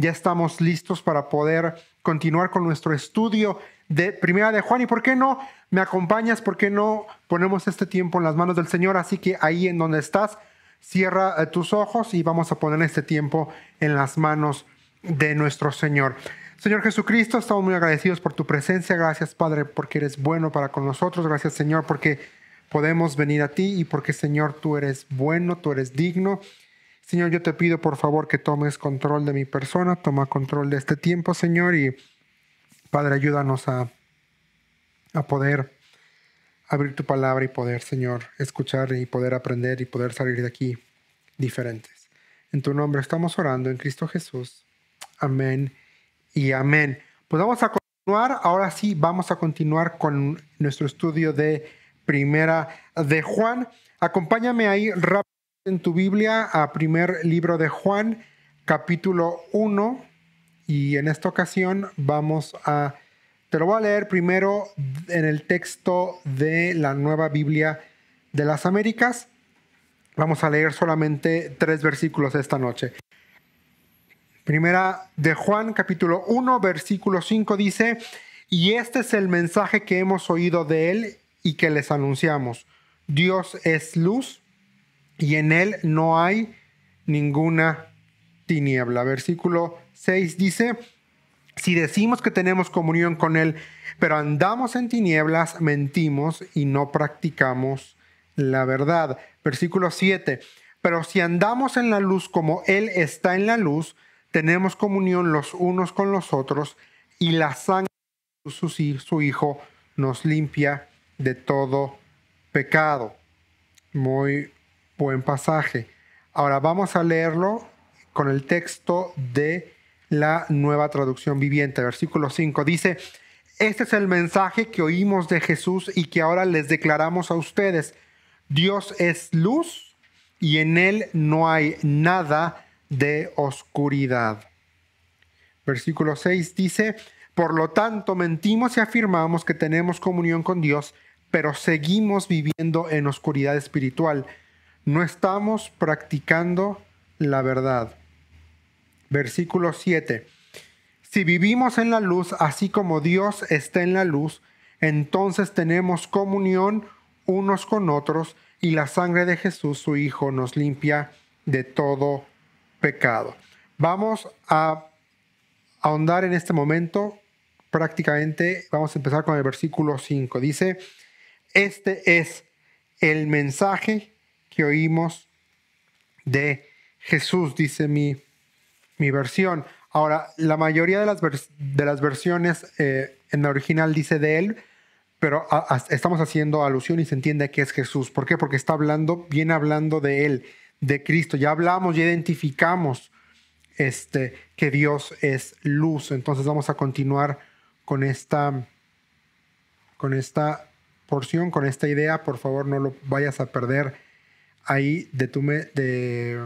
ya estamos listos para poder continuar con nuestro estudio de Primera de Juan. ¿Y por qué no me acompañas? ¿Por qué no ponemos este tiempo en las manos del Señor? Así que ahí en donde estás, cierra eh, tus ojos y vamos a poner este tiempo en las manos de nuestro Señor. Señor Jesucristo, estamos muy agradecidos por tu presencia. Gracias, Padre, porque eres bueno para con nosotros. Gracias, Señor, porque podemos venir a ti y porque, Señor, tú eres bueno, tú eres digno Señor, yo te pido por favor que tomes control de mi persona, toma control de este tiempo, Señor, y Padre, ayúdanos a, poder abrir tu palabra y poder, Señor, escuchar y poder aprender y poder salir de aquí diferentes. En tu nombre estamos orando, en Cristo Jesús. Amén y amén. Pues vamos a continuar, ahora sí, vamos a continuar con nuestro estudio de Primera de Juan. Acompáñame ahí rápido en tu Biblia a primer libro de Juan, capítulo 1, y en esta ocasión vamos a, te lo voy a leer primero en el texto de la nueva Biblia de las Américas. Vamos a leer solamente tres versículos esta noche. Primera de Juan, capítulo 1, versículo 5 dice, y este es el mensaje que hemos oído de él y que les anunciamos. Dios es luz y en él no hay ninguna tiniebla. Versículo 6 dice, si decimos que tenemos comunión con Él, pero andamos en tinieblas, mentimos y no practicamos la verdad. Versículo 7. Pero si andamos en la luz como Él está en la luz, tenemos comunión los unos con los otros y la sangre de su, su Hijo nos limpia de todo pecado. Muy buen pasaje. Ahora vamos a leerlo con el texto de la nueva traducción viviente, versículo 5. Dice, este es el mensaje que oímos de Jesús y que ahora les declaramos a ustedes. Dios es luz y en él no hay nada de oscuridad. Versículo 6 dice, por lo tanto mentimos y afirmamos que tenemos comunión con Dios, pero seguimos viviendo en oscuridad espiritual no estamos practicando la verdad. Versículo 7. Si vivimos en la luz, así como Dios está en la luz, entonces tenemos comunión unos con otros y la sangre de Jesús, su Hijo, nos limpia de todo pecado. Vamos a ahondar en este momento prácticamente, vamos a empezar con el versículo 5. Dice, este es el mensaje que oímos de Jesús, dice mi, mi versión. Ahora, la mayoría de las, de las versiones eh, en la original dice de él, pero estamos haciendo alusión y se entiende que es Jesús. ¿Por qué? Porque está hablando, viene hablando de él, de Cristo. Ya hablamos, ya identificamos este, que Dios es luz. Entonces vamos a continuar con esta, con esta porción, con esta idea. Por favor, no lo vayas a perder ahí de,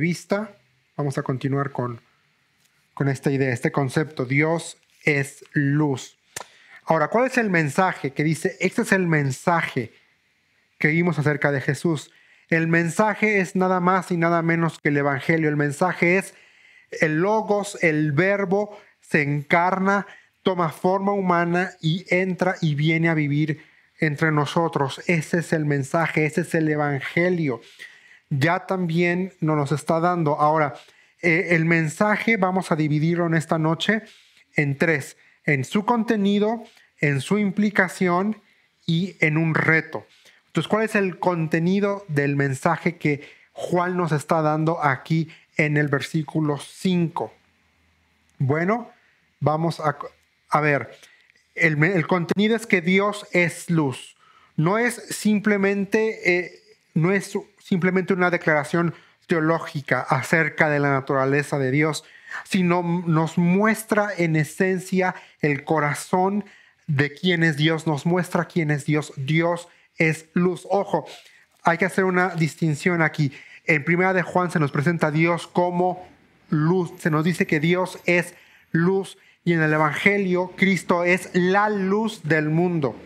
vista vamos a continuar con, con esta idea, este concepto. Dios es luz. Ahora, ¿cuál es el mensaje que dice? Este es el mensaje que vimos acerca de Jesús. El mensaje es nada más y nada menos que el Evangelio. El mensaje es el logos, el verbo, se encarna, toma forma humana y entra y viene a vivir entre nosotros. Ese es el mensaje, ese es el evangelio. Ya también nos está dando. Ahora, eh, el mensaje vamos a dividirlo en esta noche en tres, en su contenido, en su implicación y en un reto. Entonces, ¿cuál es el contenido del mensaje que Juan nos está dando aquí en el versículo 5? Bueno, vamos a, a ver el, contenido es que Dios es luz. No es simplemente, eh, no es simplemente una declaración teológica acerca de la naturaleza de Dios, sino nos muestra en esencia el corazón de quién es Dios, nos muestra quién es Dios. Dios es luz. Ojo, hay que hacer una distinción aquí. En primera de Juan se nos presenta a Dios como luz. Se nos dice que Dios es luz y en el Evangelio, Cristo es la luz del mundo.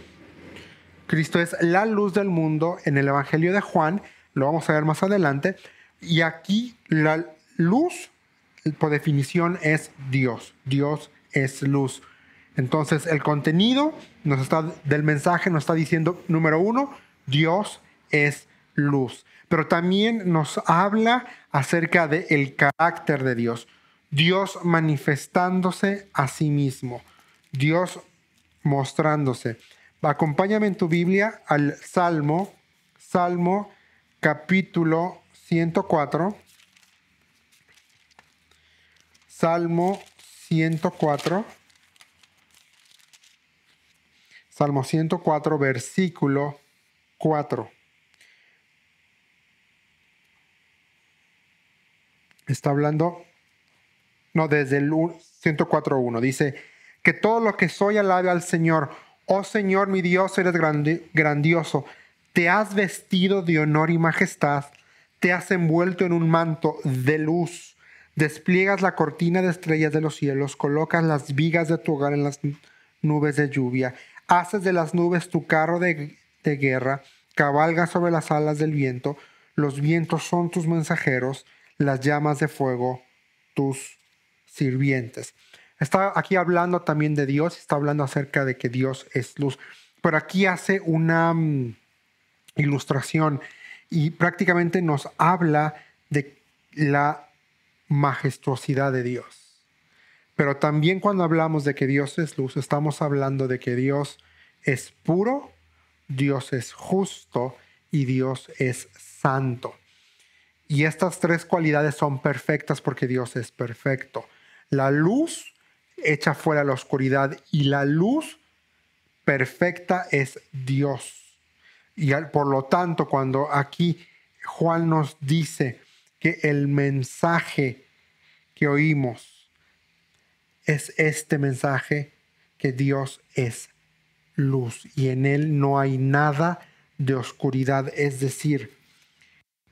Cristo es la luz del mundo en el Evangelio de Juan, lo vamos a ver más adelante. Y aquí la luz, por definición, es Dios. Dios es luz. Entonces, el contenido del mensaje nos está diciendo, número uno, Dios es luz. Pero también nos habla acerca del el carácter de Dios. Dios manifestándose a sí mismo, Dios mostrándose. Acompáñame en tu Biblia al Salmo, Salmo capítulo 104, Salmo 104, Salmo 104, versículo 4. Está hablando no, desde el 104.1. Dice, que todo lo que soy alabe al Señor. Oh Señor, mi Dios, eres grandioso. Te has vestido de honor y majestad. Te has envuelto en un manto de luz. Despliegas la cortina de estrellas de los cielos. Colocas las vigas de tu hogar en las nubes de lluvia. Haces de las nubes tu carro de, de guerra. Cabalgas sobre las alas del viento. Los vientos son tus mensajeros. Las llamas de fuego, tus sirvientes. Está aquí hablando también de Dios, está hablando acerca de que Dios es luz, pero aquí hace una mm, ilustración y prácticamente nos habla de la majestuosidad de Dios. Pero también cuando hablamos de que Dios es luz, estamos hablando de que Dios es puro, Dios es justo y Dios es santo. Y estas tres cualidades son perfectas porque Dios es perfecto. La luz echa fuera la oscuridad y la luz perfecta es Dios. Y por lo tanto, cuando aquí Juan nos dice que el mensaje que oímos es este mensaje que Dios es luz y en él no hay nada de oscuridad. Es decir,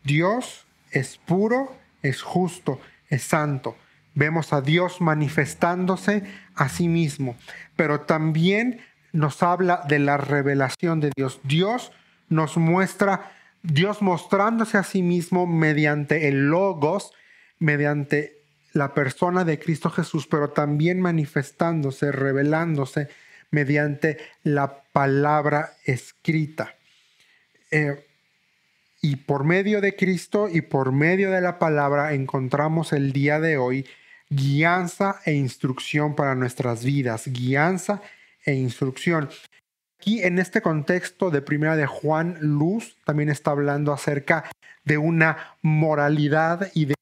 Dios es puro, es justo, es santo. Vemos a Dios manifestándose a sí mismo, pero también nos habla de la revelación de Dios. Dios nos muestra, Dios mostrándose a sí mismo mediante el logos, mediante la persona de Cristo Jesús, pero también manifestándose, revelándose mediante la palabra escrita. Eh, y por medio de Cristo y por medio de la palabra encontramos el día de hoy guianza e instrucción para nuestras vidas, guianza e instrucción. Aquí en este contexto de primera de Juan Luz también está hablando acerca de una moralidad y de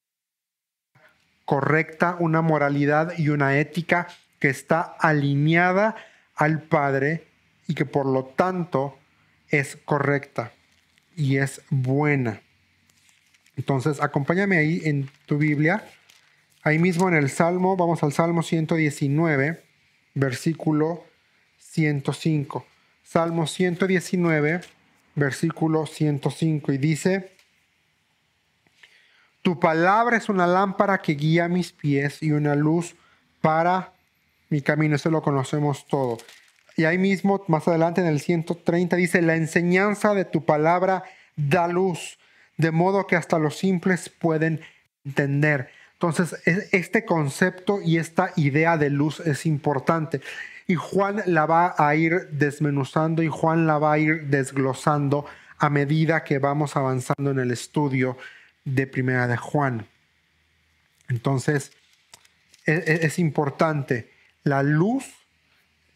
correcta, una moralidad y una ética que está alineada al Padre y que por lo tanto es correcta y es buena. Entonces, acompáñame ahí en tu Biblia Ahí mismo en el Salmo, vamos al Salmo 119, versículo 105. Salmo 119, versículo 105, y dice, Tu palabra es una lámpara que guía mis pies y una luz para mi camino, eso lo conocemos todo. Y ahí mismo, más adelante en el 130, dice, la enseñanza de tu palabra da luz, de modo que hasta los simples pueden entender. Entonces, este concepto y esta idea de luz es importante. Y Juan la va a ir desmenuzando y Juan la va a ir desglosando a medida que vamos avanzando en el estudio de Primera de Juan. Entonces, e, e, es, importante la luz,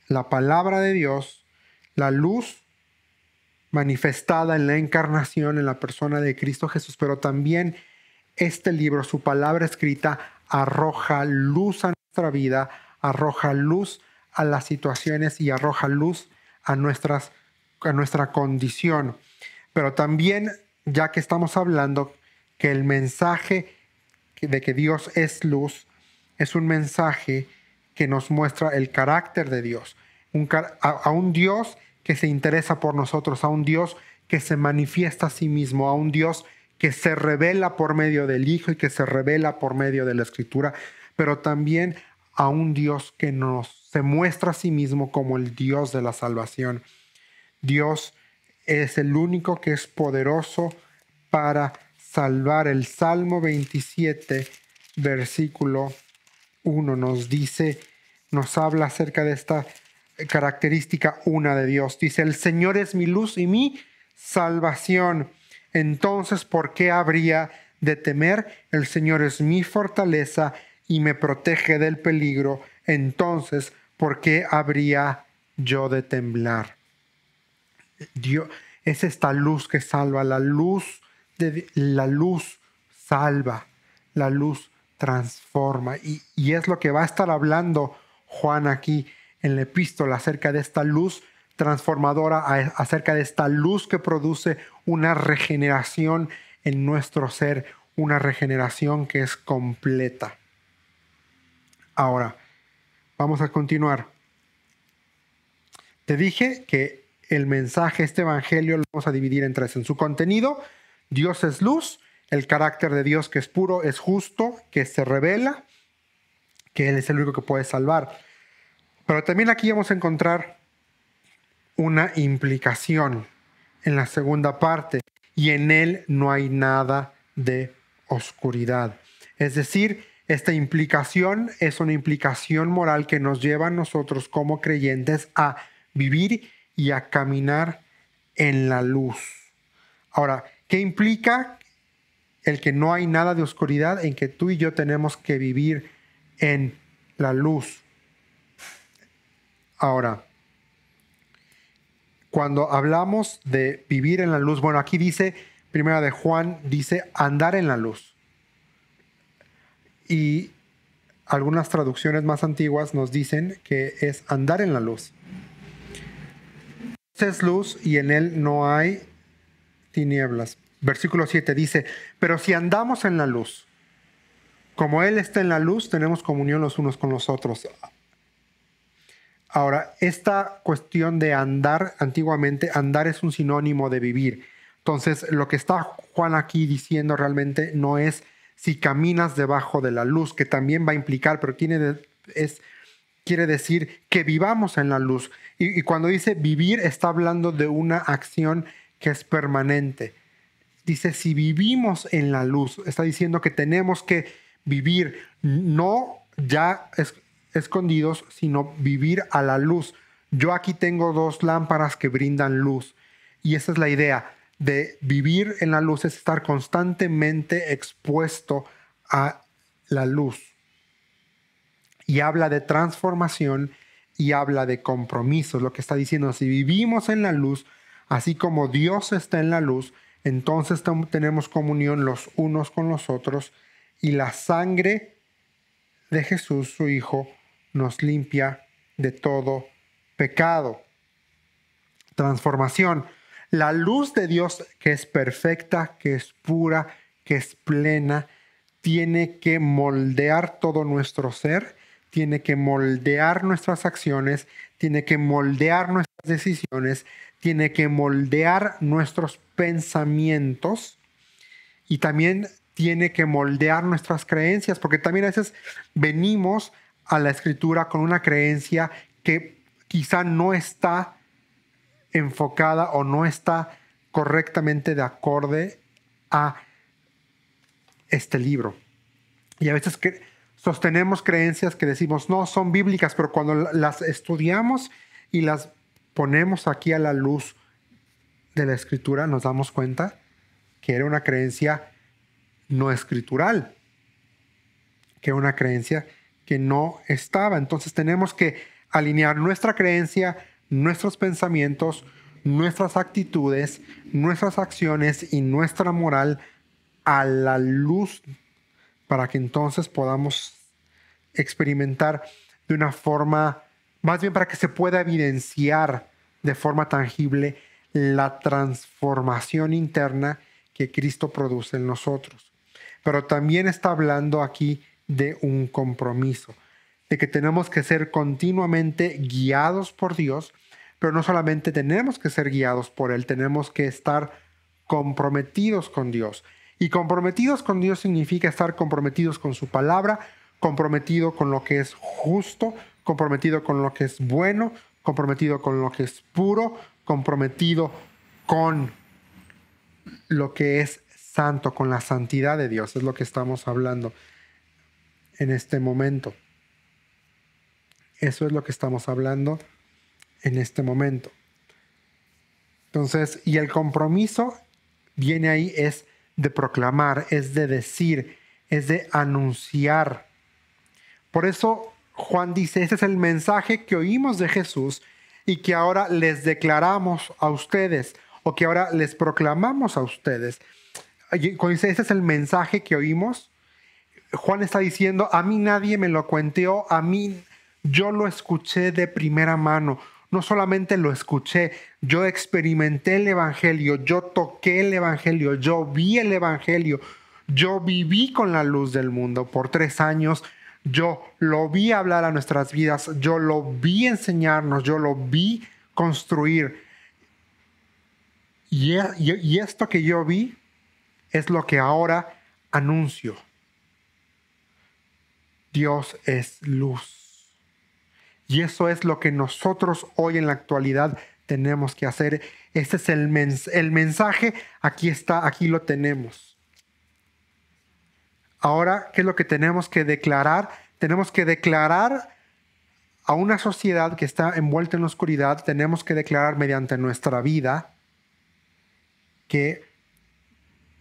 la palabra de Dios, la luz manifestada en la encarnación, en la persona de Cristo Jesús, pero también este libro, su palabra escrita, arroja luz a nuestra vida, arroja luz a las situaciones y arroja luz a, nuestras, a nuestra condición. Pero también, ya que estamos hablando que el mensaje de que Dios es luz, es un mensaje que nos muestra el carácter de Dios, a, un Dios que se interesa por nosotros, a un Dios que se manifiesta a sí mismo, a un Dios que se revela por medio del Hijo y que se revela por medio de la Escritura, pero también a un Dios que nos se muestra a sí mismo como el Dios de la salvación. Dios es el único que es poderoso para salvar. El Salmo 27, versículo 1 nos dice, nos habla acerca de esta característica una de Dios. Dice, el Señor es mi luz y mi salvación. Entonces, ¿por qué habría de temer? El Señor es mi fortaleza y me protege del peligro. Entonces, ¿por qué habría yo de temblar? Dios, es esta luz que salva, la luz, de, la luz salva, la luz transforma. Y, y es lo que va a estar hablando Juan aquí en la epístola acerca de esta luz transformadora, acerca de esta luz que produce una regeneración en nuestro ser, una regeneración que es completa. Ahora, vamos a continuar. Te dije que el mensaje, este evangelio, lo vamos a dividir en tres. En su contenido, Dios es luz, el carácter de Dios que es puro, es justo, que se revela, que Él es el único que puede salvar. Pero también aquí vamos a encontrar una implicación en la segunda parte, y en él no hay nada de oscuridad. Es decir, esta implicación es una implicación moral que nos lleva a nosotros como creyentes a vivir y a caminar en la luz. Ahora, ¿qué implica el que no hay nada de oscuridad en que tú y yo tenemos que vivir en la luz? Ahora, cuando hablamos de vivir en la luz, bueno, aquí dice, primera de Juan, dice andar en la luz. Y algunas traducciones más antiguas nos dicen que es andar en la luz. Es luz y en él no hay tinieblas. Versículo 7 dice, pero si andamos en la luz, como Él está en la luz, tenemos comunión los unos con los otros. Ahora, esta cuestión de andar, antiguamente, andar es un sinónimo de vivir. Entonces, lo que está Juan aquí diciendo realmente no es si caminas debajo de la luz, que también va a implicar, pero tiene es, quiere decir que vivamos en la luz. Y, y cuando dice vivir, está hablando de una acción que es permanente. Dice, si vivimos en la luz, está diciendo que tenemos que vivir, no ya es, escondidos, sino vivir a la luz. Yo aquí tengo dos lámparas que brindan luz. Y esa es la idea de vivir en la luz, es estar constantemente expuesto a la luz. Y habla de transformación y habla de compromiso. Lo que está diciendo, si vivimos en la luz, así como Dios está en la luz, entonces tenemos comunión los unos con los otros y la sangre de Jesús, su Hijo, nos limpia de todo pecado. Transformación. La luz de Dios que es perfecta, que es pura, que es plena, tiene que moldear todo nuestro ser, tiene que moldear nuestras acciones, tiene que moldear nuestras decisiones, tiene que moldear nuestros pensamientos y también tiene que moldear nuestras creencias, porque también a veces venimos a la escritura con una creencia que quizá no está enfocada o no está correctamente de acorde a este libro. Y a veces que sostenemos creencias que decimos, no, son bíblicas, pero cuando las estudiamos y las ponemos aquí a la luz de la escritura, nos damos cuenta que era una creencia no escritural, que era una creencia que no estaba. Entonces tenemos que alinear nuestra creencia, nuestros pensamientos, nuestras actitudes, nuestras acciones y nuestra moral a la luz para que entonces podamos experimentar de una forma, más bien para que se pueda evidenciar de forma tangible la transformación interna que Cristo produce en nosotros. Pero también está hablando aquí de un compromiso, de que tenemos que ser continuamente guiados por Dios, pero no solamente tenemos que ser guiados por Él, tenemos que estar comprometidos con Dios. Y comprometidos con Dios significa estar comprometidos con su palabra, comprometido con lo que es justo, comprometido con lo que es bueno, comprometido con lo que es puro, comprometido con lo que es santo, con la santidad de Dios, es lo que estamos hablando en este momento. Eso es lo que estamos hablando en este momento. Entonces, y el compromiso viene ahí, es de proclamar, es de decir, es de anunciar. Por eso Juan dice, ese es el mensaje que oímos de Jesús y que ahora les declaramos a ustedes o que ahora les proclamamos a ustedes. ese es el mensaje que oímos, Juan está diciendo, a mí nadie me lo cuenteó, a mí yo lo escuché de primera mano. No solamente lo escuché, yo experimenté el Evangelio, yo toqué el Evangelio, yo vi el Evangelio, yo viví con la luz del mundo por tres años, yo lo vi hablar a nuestras vidas, yo lo vi enseñarnos, yo lo vi construir. Y, y esto que yo vi es lo que ahora anuncio. Dios es luz. Y eso es lo que nosotros hoy en la actualidad tenemos que hacer. Este es el, el mensaje. Aquí está, aquí lo tenemos. Ahora, ¿qué es lo que tenemos que declarar? Tenemos que declarar a una sociedad que está envuelta en la oscuridad, tenemos que declarar mediante nuestra vida que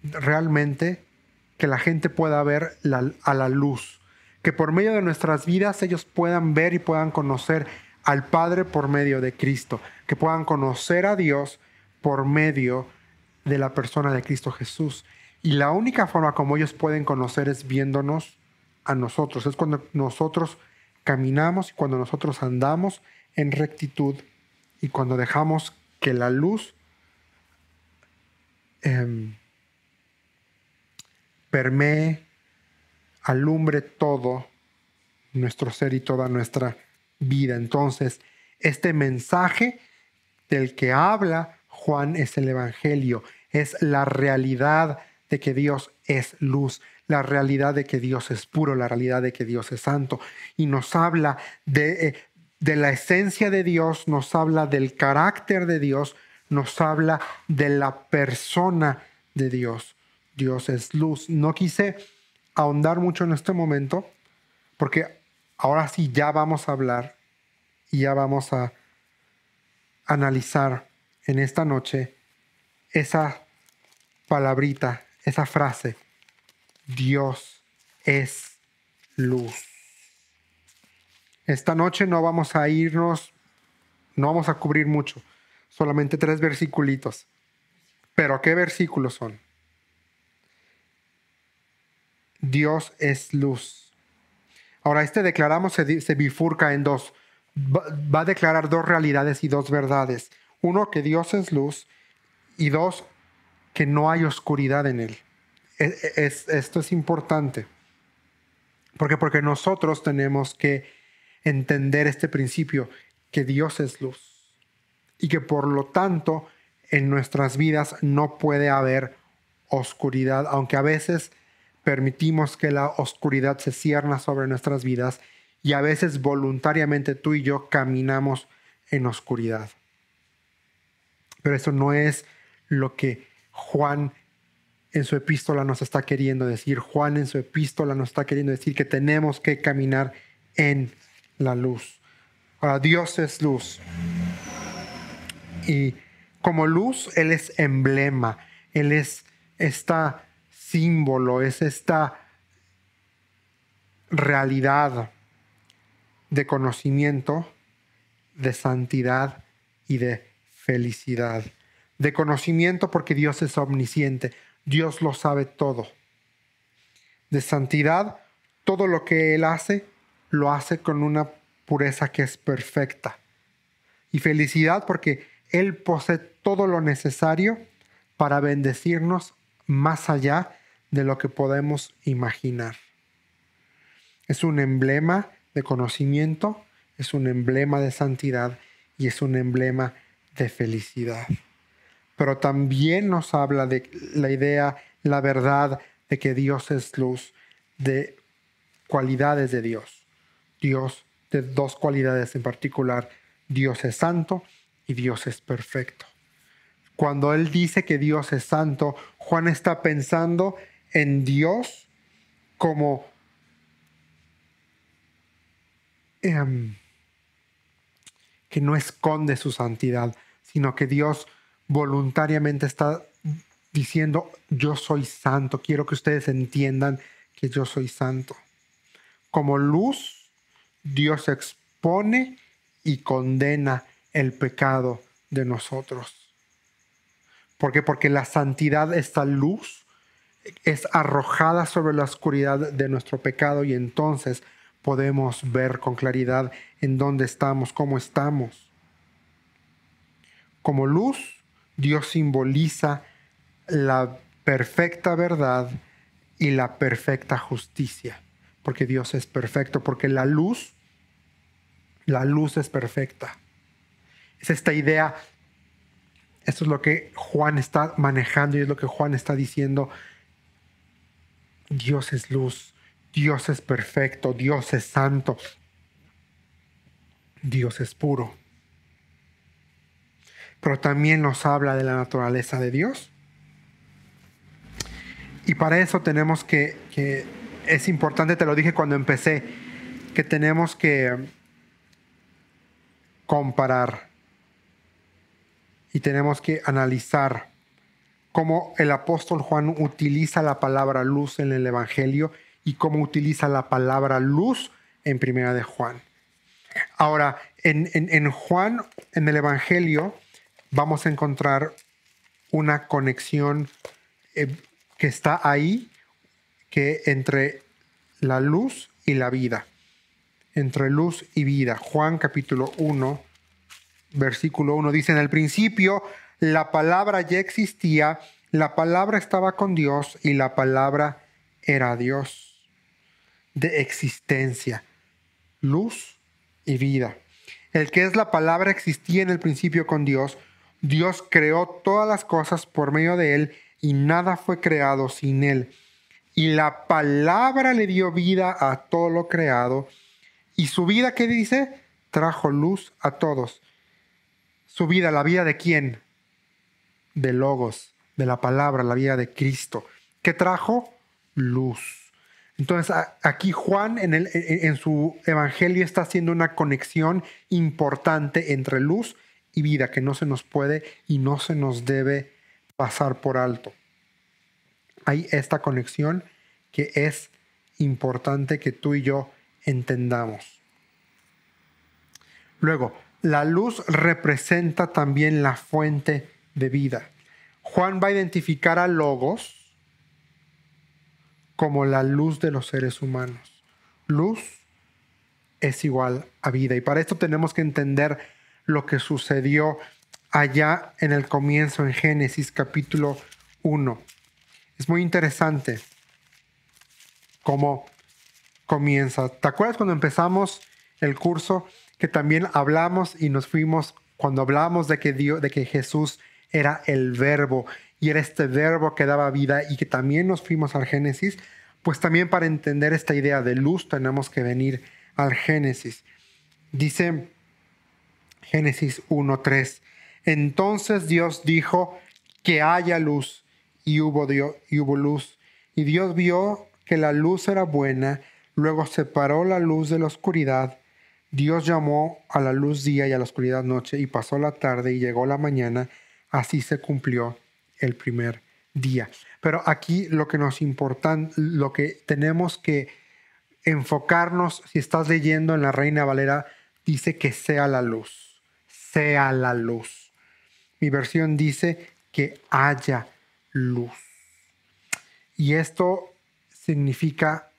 realmente que la gente pueda ver a la luz, que por medio de nuestras vidas ellos puedan ver y puedan conocer al Padre por medio de Cristo, que puedan conocer a Dios por medio de la persona de Cristo Jesús. Y la única forma como ellos pueden conocer es viéndonos a nosotros, es cuando nosotros caminamos y cuando nosotros andamos en rectitud y cuando dejamos que la luz em, permee alumbre todo nuestro ser y toda nuestra vida. Entonces, este mensaje del que habla Juan es el Evangelio, es la realidad de que Dios es luz, la realidad de que Dios es puro, la realidad de que Dios es santo. Y nos habla de, eh, la esencia de Dios, nos habla del carácter de Dios, nos habla de la persona de Dios. Dios es luz. No quise ahondar mucho en este momento, porque ahora sí ya vamos a hablar y ya vamos a analizar en esta noche esa palabrita, esa frase, Dios es luz. Esta noche no vamos a irnos, no vamos a cubrir mucho, solamente tres versículos, Pero ¿qué versículos son? Dios es luz. Ahora, este declaramos se, bifurca en dos. Va, a declarar dos realidades y dos verdades. Uno, que Dios es luz y dos, que no hay oscuridad en él. E, e, es, esto es importante. qué? porque nosotros tenemos que entender este principio, que Dios es luz y que por lo tanto en nuestras vidas no puede haber oscuridad, aunque a veces permitimos que la oscuridad se cierna sobre nuestras vidas y a veces voluntariamente tú y yo caminamos en oscuridad. Pero eso no es lo que Juan en su epístola nos está queriendo decir. Juan en su epístola nos está queriendo decir que tenemos que caminar en la luz. Ahora, Dios es luz. Y como luz, Él es emblema. Él es esta símbolo, es esta realidad de conocimiento, de santidad y de felicidad. De conocimiento porque Dios es omnisciente, Dios lo sabe todo. De santidad, todo lo que Él hace, lo hace con una pureza que es perfecta. Y felicidad porque Él posee todo lo necesario para bendecirnos más allá de lo que podemos imaginar. Es un emblema de conocimiento, es un emblema de santidad y es un emblema de felicidad. Pero también nos habla de la idea, la verdad de que Dios es luz, de cualidades de Dios. Dios de dos cualidades en particular. Dios es santo y Dios es perfecto. Cuando él dice que Dios es santo, Juan está pensando en Dios como em, que no esconde su santidad, sino que Dios voluntariamente está diciendo, yo soy santo, quiero que ustedes entiendan que yo soy santo. Como luz, Dios expone y condena el pecado de nosotros. ¿Por qué? Porque la santidad, esta luz, es arrojada sobre la oscuridad de nuestro pecado y entonces podemos ver con claridad en dónde estamos, cómo estamos. Como luz, Dios simboliza la perfecta verdad y la perfecta justicia, porque Dios es perfecto, porque la luz, la luz es perfecta. Es esta idea, esto es lo que Juan está manejando y es lo que Juan está diciendo Dios es luz, Dios es perfecto, Dios es santo, Dios es puro. Pero también nos habla de la naturaleza de Dios. Y para eso tenemos que, que es importante, te lo dije cuando empecé, que tenemos que comparar y tenemos que analizar cómo el apóstol Juan utiliza la palabra luz en el Evangelio y cómo utiliza la palabra luz en Primera de Juan. Ahora, en, Juan, en el Evangelio, vamos a encontrar una conexión eh, que está ahí, que entre la luz y la vida, entre luz y vida. Juan capítulo 1, versículo 1 dice, en el principio la palabra ya existía, la palabra estaba con Dios y la palabra era Dios de existencia, luz y vida. El que es la palabra existía en el principio con Dios. Dios creó todas las cosas por medio de él y nada fue creado sin él. Y la palabra le dio vida a todo lo creado. Y su vida, ¿qué dice? Trajo luz a todos. Su vida, la vida de quién? de logos, de la palabra, la vida de Cristo, que trajo luz. Entonces aquí Juan en, en su evangelio está haciendo una conexión importante entre luz y vida que no se nos puede y no se nos debe pasar por alto. Hay esta conexión que es importante que tú y yo entendamos. Luego, la luz representa también la fuente de vida. Juan va a identificar a Logos como la luz de los seres humanos. Luz es igual a vida. Y para esto tenemos que entender lo que sucedió allá en el comienzo, en Génesis capítulo 1. Es muy interesante cómo comienza. ¿Te acuerdas cuando empezamos el curso que también hablamos y nos fuimos cuando hablamos de que, Dios, de que Jesús era el verbo y era este verbo que daba vida y que también nos fuimos al Génesis, pues también para entender esta idea de luz tenemos que venir al Génesis. Dice Génesis 1.3, entonces Dios dijo que haya luz y hubo, y hubo luz. Y Dios vio que la luz era buena, luego separó la luz de la oscuridad. Dios llamó a la luz día y a la oscuridad noche y pasó la tarde y llegó la mañana Así se cumplió el primer día. Pero aquí lo que nos importa, lo que tenemos que enfocarnos, si estás leyendo en la Reina Valera, dice que sea la luz, sea la luz. Mi versión dice que haya luz. Y esto significa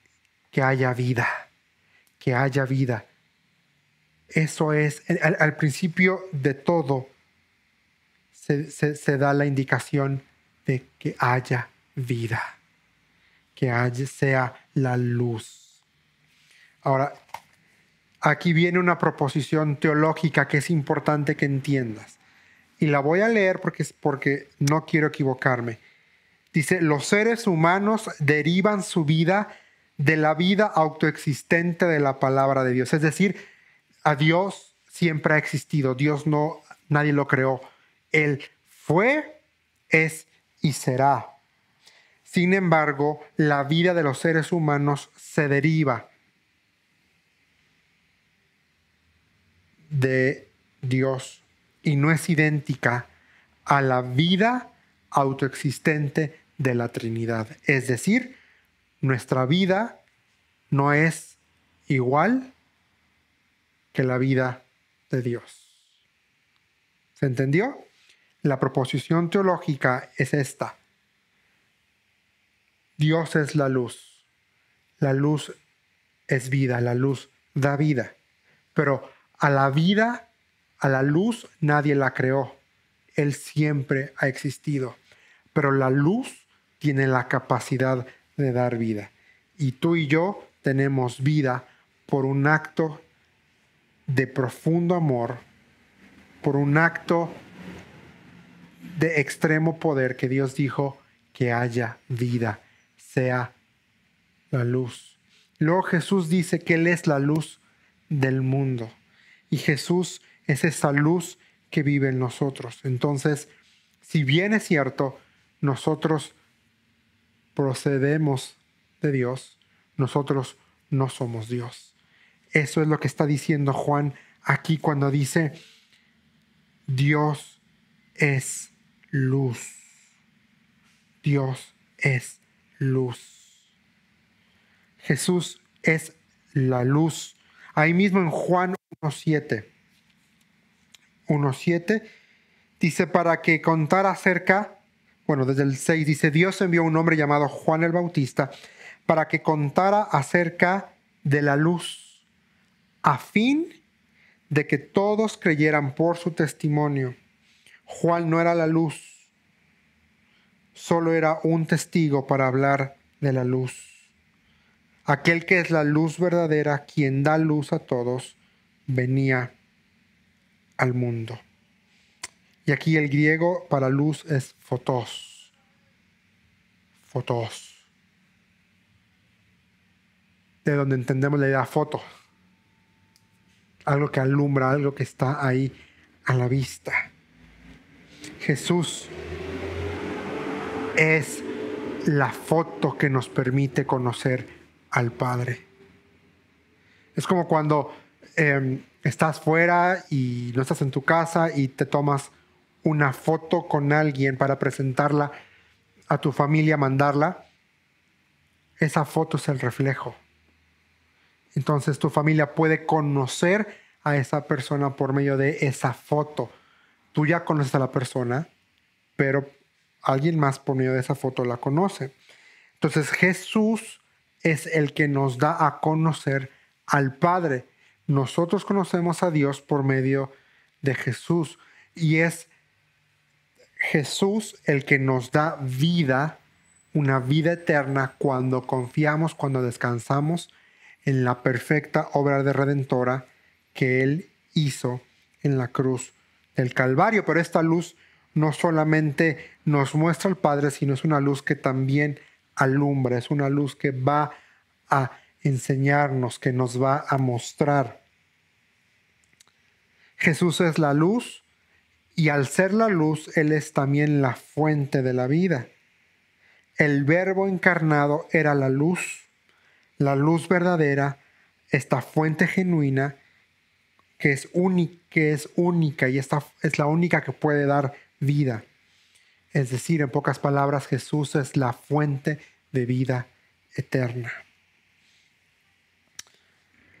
que haya vida, que haya vida. Eso es, al, principio de todo se, da la indicación de que haya vida, que haya, sea la luz. Ahora, aquí viene una proposición teológica que es importante que entiendas. Y la voy a leer porque, porque no quiero equivocarme. Dice, los seres humanos derivan su vida de la vida autoexistente de la palabra de Dios. Es decir, a Dios siempre ha existido, Dios no, nadie lo creó. Él fue, es y será. Sin embargo, la vida de los seres humanos se deriva de Dios y no es idéntica a la vida autoexistente de la Trinidad. Es decir, nuestra vida no es igual que la vida de Dios. ¿Se entendió? La proposición teológica es esta. Dios es la luz. La luz es vida, la luz da vida. Pero a la vida, a la luz, nadie la creó. Él siempre ha existido. Pero la luz tiene la capacidad de dar vida. Y tú y yo tenemos vida por un acto de profundo amor, por un acto de extremo poder que Dios dijo que haya vida, sea la luz. Luego Jesús dice que Él es la luz del mundo y Jesús es esa luz que vive en nosotros. Entonces, si bien es cierto, nosotros procedemos de Dios, nosotros no somos Dios. Eso es lo que está diciendo Juan aquí cuando dice, Dios es luz. Dios es luz. Jesús es la luz. Ahí mismo en Juan 1.7. 1.7 dice para que contara acerca, bueno, desde el 6 dice, Dios envió un hombre llamado Juan el Bautista para que contara acerca de la luz, a fin de que todos creyeran por su testimonio. Juan no era la luz, solo era un testigo para hablar de la luz. Aquel que es la luz verdadera, quien da luz a todos, venía al mundo. Y aquí el griego para luz es fotos. Fotos. De donde entendemos la idea foto. Algo que alumbra, algo que está ahí a la vista. Jesús es la foto que nos permite conocer al Padre. Es como cuando em, estás fuera y no estás en tu casa y te tomas una foto con alguien para presentarla a tu familia, mandarla. Esa foto es el reflejo. Entonces tu familia puede conocer a esa persona por medio de esa foto tú ya conoces a la persona, pero alguien más por medio de esa foto la conoce. Entonces Jesús es el que nos da a conocer al Padre. Nosotros conocemos a Dios por medio de Jesús y es Jesús el que nos da vida, una vida eterna cuando confiamos, cuando descansamos en la perfecta obra de redentora que Él hizo en la cruz el Calvario, pero esta luz no solamente nos muestra al Padre, sino es una luz que también alumbra, es una luz que va a enseñarnos, que nos va a mostrar. Jesús es la luz y al ser la luz, Él es también la fuente de la vida. El verbo encarnado era la luz, la luz verdadera, esta fuente genuina que es, que es única y esta es la única que puede dar vida. Es decir, en pocas palabras, Jesús es la fuente de vida eterna.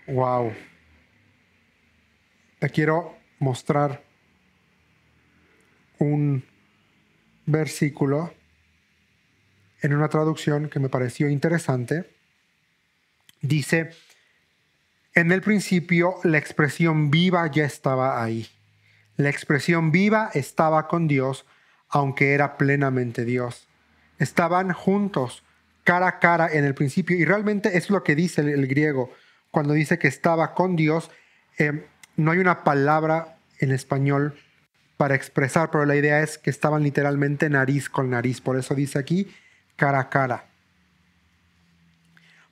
Wow. Te quiero mostrar un versículo en una traducción que me pareció interesante. Dice en el principio la expresión viva ya estaba ahí. La expresión viva estaba con Dios, aunque era plenamente Dios. Estaban juntos, cara a cara en el principio. Y realmente es lo que dice el, griego. Cuando dice que estaba con Dios, em, no hay una palabra en español para expresar, pero la idea es que estaban literalmente nariz con nariz. Por eso dice aquí cara a cara.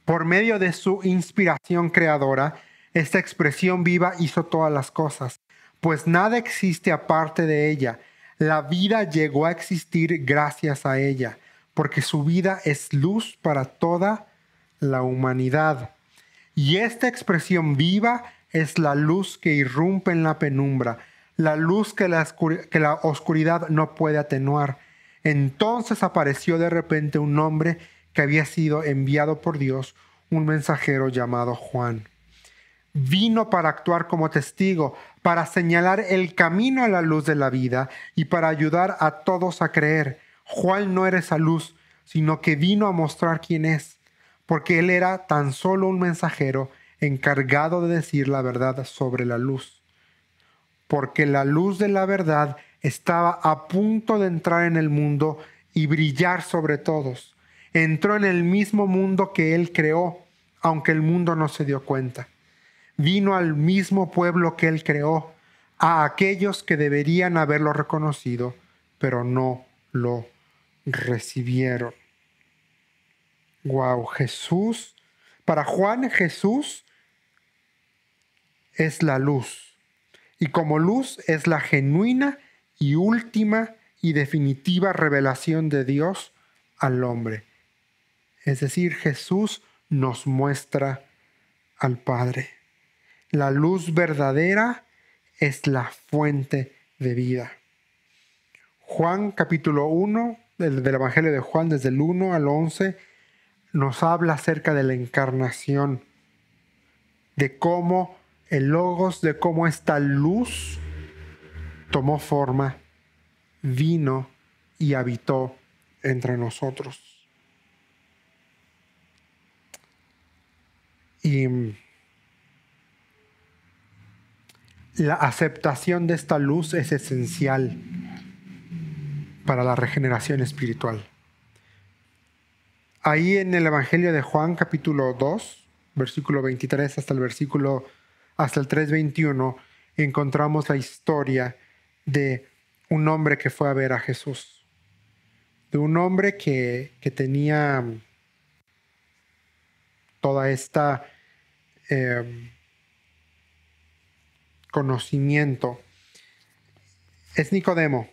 Por medio de su inspiración creadora, esta expresión viva hizo todas las cosas, pues nada existe aparte de ella. La vida llegó a existir gracias a ella, porque su vida es luz para toda la humanidad. Y esta expresión viva es la luz que irrumpe en la penumbra, la luz que la, oscuridad no puede atenuar. Entonces apareció de repente un hombre que había sido enviado por Dios un mensajero llamado Juan. Vino para actuar como testigo, para señalar el camino a la luz de la vida y para ayudar a todos a creer. Juan no era esa luz, sino que vino a mostrar quién es, porque él era tan solo un mensajero encargado de decir la verdad sobre la luz. Porque la luz de la verdad estaba a punto de entrar en el mundo y brillar sobre todos entró en el mismo mundo que él creó, aunque el mundo no se dio cuenta. Vino al mismo pueblo que él creó, a aquellos que deberían haberlo reconocido, pero no lo recibieron. Wow, Jesús, para Juan Jesús es la luz. Y como luz es la genuina y última y definitiva revelación de Dios al hombre. Es decir, Jesús nos muestra al Padre. La luz verdadera es la fuente de vida. Juan capítulo 1, del, Evangelio de Juan, desde el 1 al 11, nos habla acerca de la encarnación, de cómo el logos, de cómo esta luz tomó forma, vino y habitó entre nosotros. Y mm, la aceptación de esta luz es esencial para la regeneración espiritual. Ahí en el Evangelio de Juan capítulo 2, versículo 23 hasta el versículo hasta el 3:21 encontramos la historia de un hombre que fue a ver a Jesús. De un hombre que, que tenía mm, toda esta em, conocimiento es Nicodemo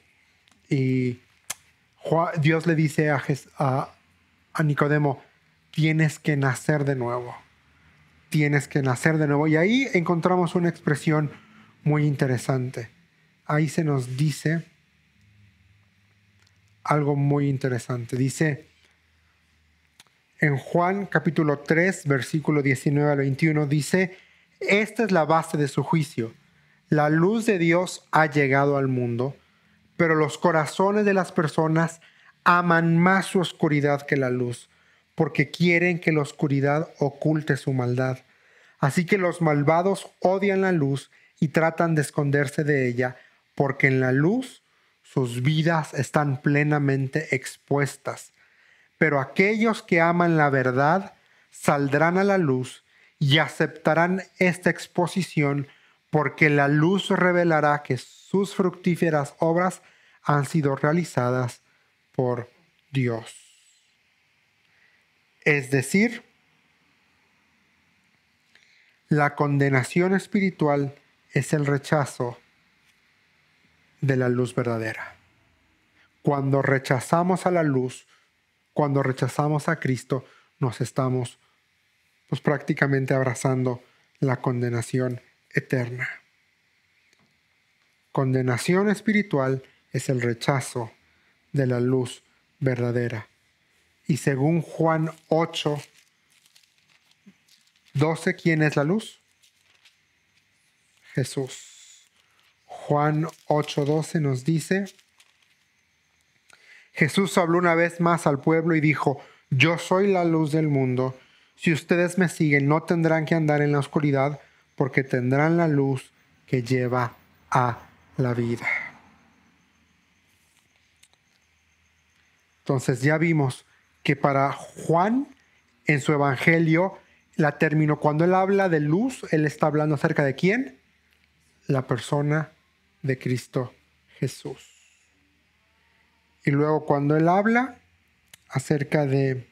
y Dios le dice a Nicodemo tienes que nacer de nuevo tienes que nacer de nuevo y ahí encontramos una expresión muy interesante ahí se nos dice algo muy interesante dice en Juan capítulo 3, versículo 19 al 21 dice, esta es la base de su juicio. La luz de Dios ha llegado al mundo, pero los corazones de las personas aman más su oscuridad que la luz, porque quieren que la oscuridad oculte su maldad. Así que los malvados odian la luz y tratan de esconderse de ella, porque en la luz sus vidas están plenamente expuestas pero aquellos que aman la verdad saldrán a la luz y aceptarán esta exposición porque la luz revelará que sus fructíferas obras han sido realizadas por Dios. Es decir, la condenación espiritual es el rechazo de la luz verdadera. Cuando rechazamos a la luz, cuando rechazamos a Cristo, nos estamos pues, prácticamente abrazando la condenación eterna. Condenación espiritual es el rechazo de la luz verdadera. Y según Juan 8.12, ¿quién es la luz? Jesús. Juan 8:12 nos dice, Jesús habló una vez más al pueblo y dijo, yo soy la luz del mundo. Si ustedes me siguen, no tendrán que andar en la oscuridad, porque tendrán la luz que lleva a la vida. Entonces ya vimos que para Juan, en su evangelio, la término, cuando él habla de luz, él está hablando acerca de quién? La persona de Cristo Jesús. Y luego cuando él habla acerca de,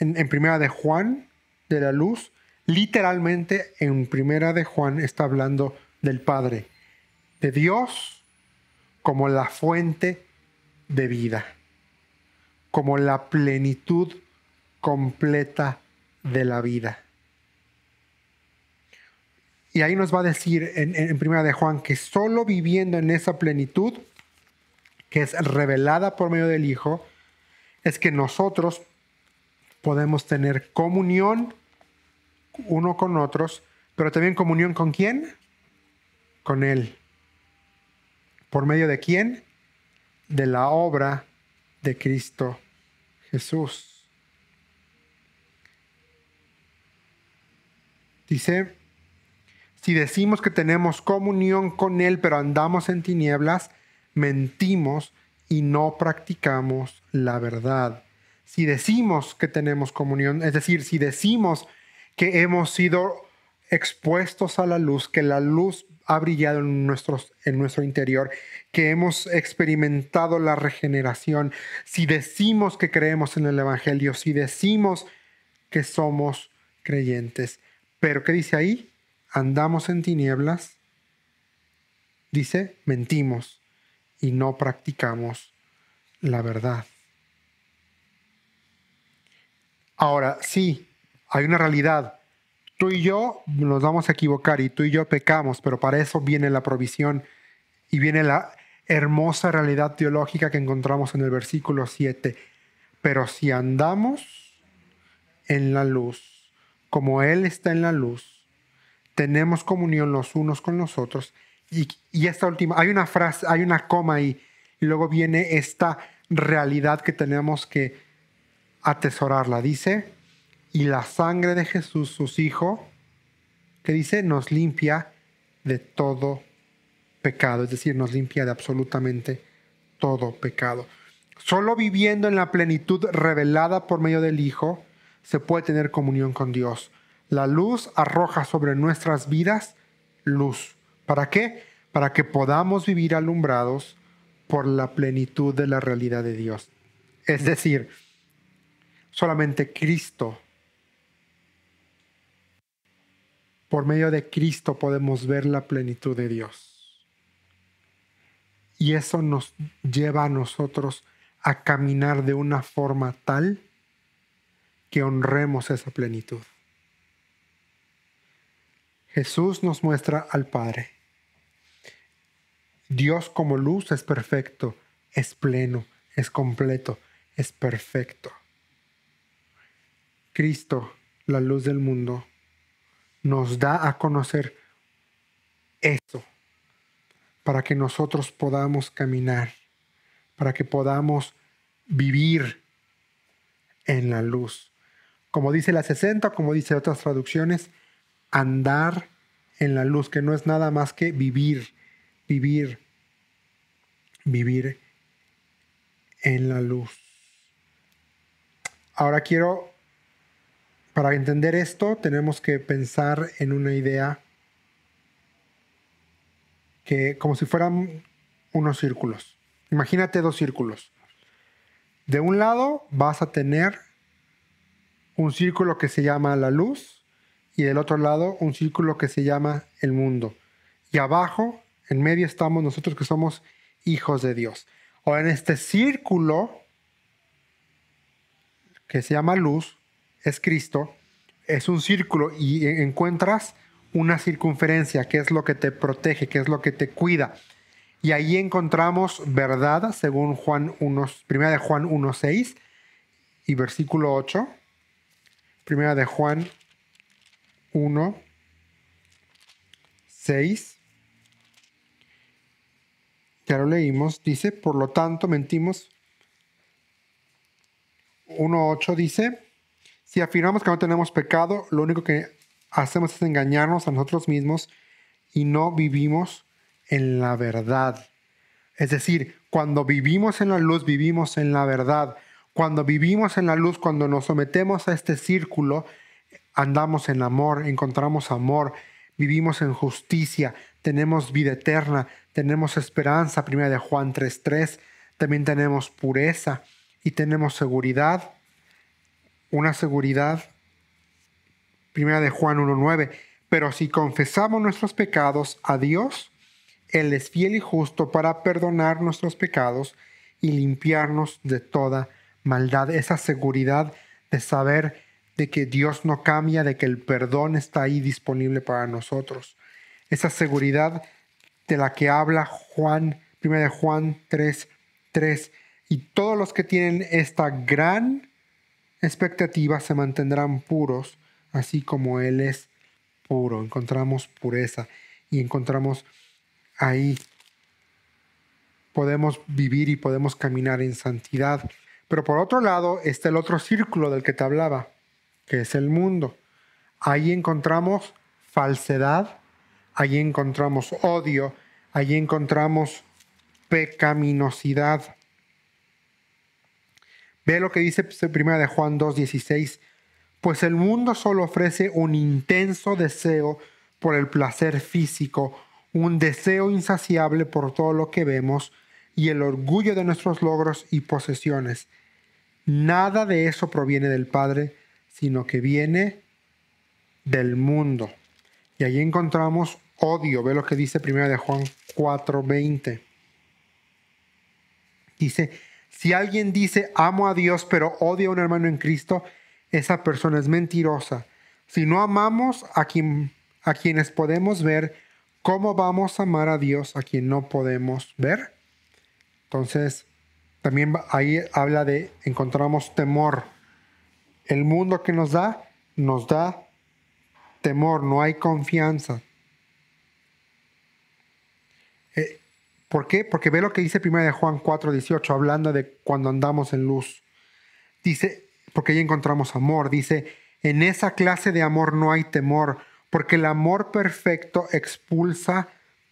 en, primera de Juan, de la luz, literalmente en primera de Juan está hablando del Padre, de Dios como la fuente de vida, como la plenitud completa de la vida. Y ahí nos va a decir en, en primera de Juan que solo viviendo en esa plenitud que es revelada por medio del Hijo, es que nosotros podemos tener comunión uno con otros, pero también comunión con quién? Con Él. ¿Por medio de quién? De la obra de Cristo Jesús. Dice, si decimos que tenemos comunión con Él, pero andamos en tinieblas, mentimos y no practicamos la verdad. Si decimos que tenemos comunión, es decir, si decimos que hemos sido expuestos a la luz, que la luz ha brillado en, en nuestro interior, que hemos experimentado la regeneración, si decimos que creemos en el Evangelio, si decimos que somos creyentes. Pero ¿qué dice ahí? Andamos en tinieblas. Dice, mentimos y no practicamos la verdad. Ahora, sí, hay una realidad. Tú y yo nos vamos a equivocar y tú y yo pecamos, pero para eso viene la provisión y viene la hermosa realidad teológica que encontramos en el versículo 7. Pero si andamos en la luz, como Él está en la luz, tenemos comunión los unos con los otros y, esta última, hay una frase, hay una coma ahí, y luego viene esta realidad que tenemos que atesorarla. Dice, y la sangre de Jesús, sus hijo, que dice, nos limpia de todo pecado, es decir, nos limpia de absolutamente todo pecado. Solo viviendo en la plenitud revelada por medio del Hijo se puede tener comunión con Dios. La luz arroja sobre nuestras vidas luz. ¿Para qué? Para que podamos vivir alumbrados por la plenitud de la realidad de Dios. Es decir, solamente Cristo, por medio de Cristo podemos ver la plenitud de Dios. Y eso nos lleva a nosotros a caminar de una forma tal que honremos esa plenitud. Jesús nos muestra al Padre. Dios como luz es perfecto, es pleno, es completo, es perfecto. Cristo, la luz del mundo, nos da a conocer eso para que nosotros podamos caminar, para que podamos vivir en la luz. Como dice la 60, como dice otras traducciones, andar en la luz, que no es nada más que vivir, vivir, vivir en la luz. Ahora quiero, para entender esto, tenemos que pensar en una idea que como si fueran unos círculos. Imagínate dos círculos. De un lado vas a tener un círculo que se llama la luz y del otro lado un círculo que se llama el mundo. Y abajo, en medio estamos nosotros que somos hijos de Dios. O en este círculo que se llama luz, es Cristo, es un círculo y e, encuentras una circunferencia, que es lo que te protege, que es lo que te cuida. Y ahí encontramos verdad, según Juan 1, primera de Juan 1.6 y versículo 8. Primera de Juan 1, 6 ya lo leímos, dice, por lo tanto mentimos. 1.8 dice, si afirmamos que no tenemos pecado, lo único que hacemos es engañarnos a nosotros mismos y no vivimos en la verdad. Es decir, cuando vivimos en la luz, vivimos en la verdad. Cuando vivimos en la luz, cuando nos sometemos a este círculo, andamos en amor, encontramos amor, vivimos en justicia, tenemos vida eterna, tenemos esperanza, primera de Juan 3.3, también tenemos pureza y tenemos seguridad, una seguridad, primera de Juan 1.9, pero si confesamos nuestros pecados a Dios, Él es fiel y justo para perdonar nuestros pecados y limpiarnos de toda maldad, esa seguridad de saber de que Dios no cambia, de que el perdón está ahí disponible para nosotros. Esa seguridad de la que habla Juan, de Juan 3, 3. Y todos los que tienen esta gran expectativa se mantendrán puros, así como Él es puro. Encontramos pureza y encontramos ahí. Podemos vivir y podemos caminar en santidad. Pero por otro lado está el otro círculo del que te hablaba, que es el mundo. Ahí encontramos falsedad, allí encontramos odio, allí encontramos pecaminosidad. Ve lo que dice 1 pues, de Juan 2.16, pues el mundo solo ofrece un intenso deseo por el placer físico, un deseo insaciable por todo lo que vemos y el orgullo de nuestros logros y posesiones. Nada de eso proviene del Padre, sino que viene del mundo. Y allí encontramos odio. Ve lo que dice primero de Juan 4:20. Dice, si alguien dice amo a Dios pero odio a un hermano en Cristo, esa persona es mentirosa. Si no amamos a, a quienes podemos ver, ¿cómo vamos a amar a Dios a quien no podemos ver? Entonces, también ahí habla de encontramos temor. El mundo que nos da, nos da temor, no hay confianza. Eh, ¿Por qué? Porque ve lo que dice de Juan 4, 18, hablando de cuando andamos en luz. Dice, porque ahí encontramos amor. Dice, en esa clase de amor no hay temor, porque el amor perfecto expulsa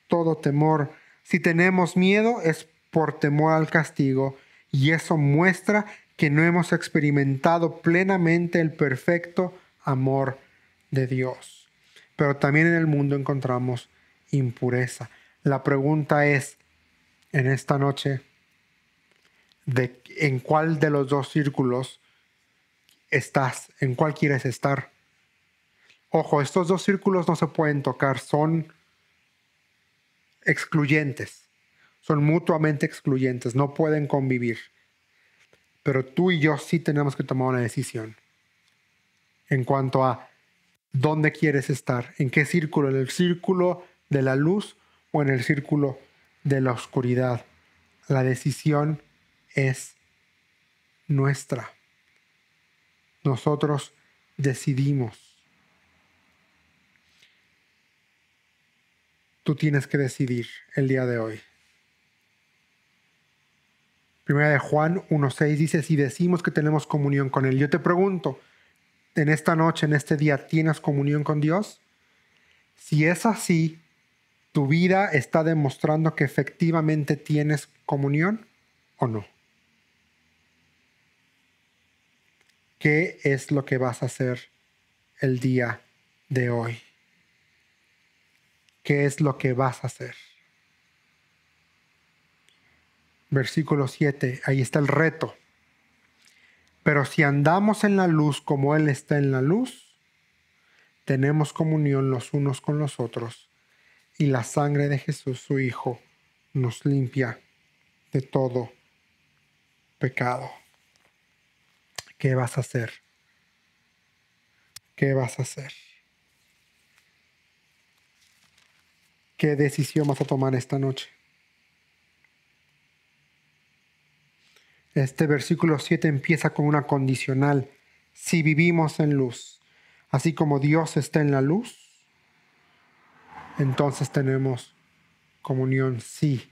todo temor. Si tenemos miedo es por temor al castigo, y eso muestra que no hemos experimentado plenamente el perfecto amor de Dios. Pero también en el mundo encontramos impureza. La pregunta es, en esta noche, de, ¿en cuál de los dos círculos estás? ¿En cuál quieres estar? Ojo, estos dos círculos no se pueden tocar, son excluyentes, son mutuamente excluyentes, no pueden convivir. Pero tú y yo sí tenemos que tomar una decisión en cuanto a dónde quieres estar, en qué círculo, en el círculo de la luz o en el círculo de la oscuridad. La decisión es nuestra. Nosotros decidimos. Tú tienes que decidir el día de hoy. Primera de Juan 1.6 dice, si decimos que tenemos comunión con Él, yo te pregunto, en esta noche, en este día, ¿tienes comunión con Dios? Si es así, ¿Tu vida está demostrando que efectivamente tienes comunión o no? ¿Qué es lo que vas a hacer el día de hoy? ¿Qué es lo que vas a hacer? Versículo 7, ahí está el reto. Pero si andamos en la luz como Él está en la luz, tenemos comunión los unos con los otros y la sangre de Jesús su Hijo nos limpia de todo pecado. ¿Qué vas a hacer? ¿Qué vas a hacer? ¿Qué decisión vas a tomar esta noche? Este versículo 7 empieza con una condicional. Si vivimos en luz, así como Dios está en la luz, entonces tenemos comunión, sí,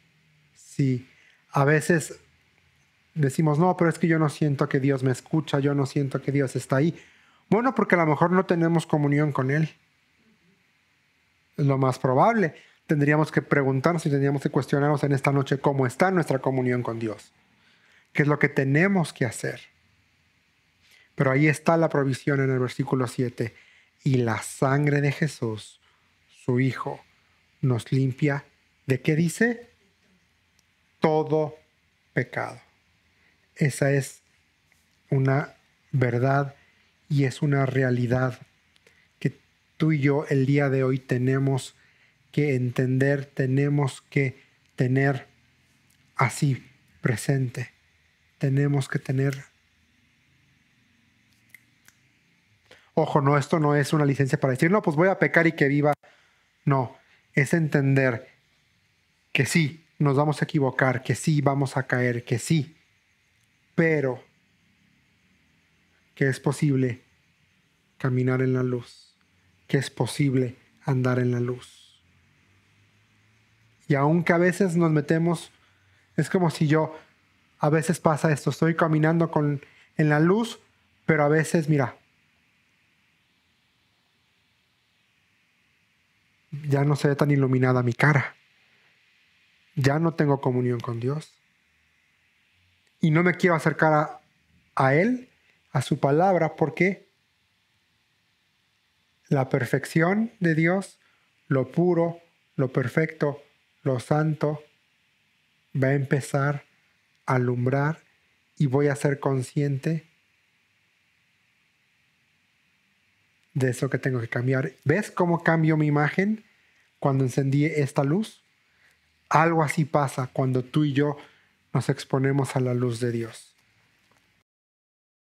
sí. A veces decimos, no, pero es que yo no siento que Dios me escucha, yo no siento que Dios está ahí. Bueno, porque a lo mejor no tenemos comunión con Él. Es lo más probable. Tendríamos que preguntarnos y tendríamos que cuestionarnos en esta noche cómo está nuestra comunión con Dios. ¿Qué es lo que tenemos que hacer? Pero ahí está la provisión en el versículo 7. Y la sangre de Jesús su Hijo, nos limpia de qué dice? Todo pecado. Esa es una verdad y es una realidad que tú y yo el día de hoy tenemos que entender, tenemos que tener así presente, tenemos que tener... Ojo, no, esto no es una licencia para decir, no, pues voy a pecar y que viva no, es entender que sí, nos vamos a equivocar, que sí, vamos a caer, que sí, pero que es posible caminar en la luz, que es posible andar en la luz. Y aunque a veces nos metemos, es como si yo, a veces pasa esto, estoy caminando con, en la luz, pero a veces, mira, ya no se ve tan iluminada mi cara. Ya no tengo comunión con Dios. Y no me quiero acercar a, Él, a su palabra, porque la perfección de Dios, lo puro, lo perfecto, lo santo, va a empezar a alumbrar y voy a ser consciente de eso que tengo que cambiar. ¿Ves cómo cambio mi imagen cuando encendí esta luz? Algo así pasa cuando tú y yo nos exponemos a la luz de Dios.